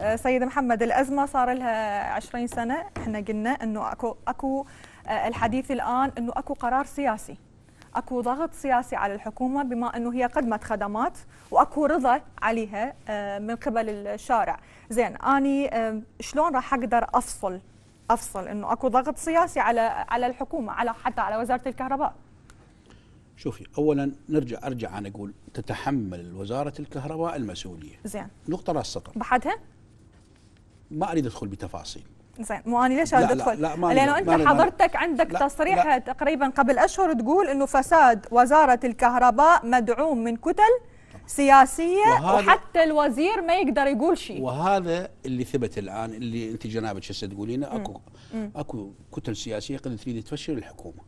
آه، سيد محمد الازمه صار لها 20 سنه احنا قلنا انه اكو اكو آه، الحديث الان انه اكو قرار سياسي اكو ضغط سياسي على الحكومه بما انه هي قدمت خدمات واكو رضا عليها آه، من قبل الشارع زين اني شلون راح اقدر افصل افصل انه اكو ضغط سياسي على على الحكومه على حتى على وزاره الكهرباء شوفي اولا نرجع ارجع انا اقول تتحمل وزاره الكهرباء المسؤوليه زين نقطه راس سطر بعدها ما اريد ادخل بتفاصيل زين مو انا ليش لا ادخل؟ لا لا لانه انت حضرتك عندك تصريح تقريبا قبل اشهر تقول انه فساد وزاره الكهرباء مدعوم من كتل سياسيه وحتى الوزير ما يقدر يقول شيء وهذا اللي ثبت الان اللي انت جنابك هسه تقولينه اكو مم. اكو كتل سياسيه قد تريد تفشل الحكومه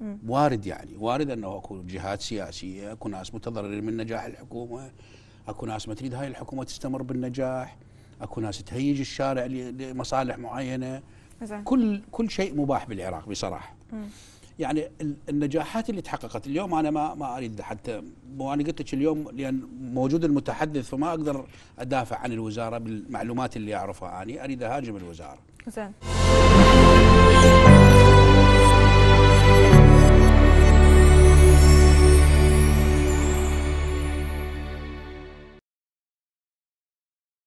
مم. وارد يعني وارد انه اكو جهات سياسيه اكو ناس متضررين من نجاح الحكومه اكو ناس ما تريد هاي الحكومه تستمر بالنجاح اكو ناس تهيج الشارع لمصالح معينه زين. كل كل شيء مباح بالعراق بصراحه مم. يعني النجاحات اللي تحققت اليوم انا ما ما اريد حتى مو انا قلت لك اليوم لان موجود المتحدث فما اقدر ادافع عن الوزاره بالمعلومات اللي اعرفها اني اريد اهاجم الوزاره. زين.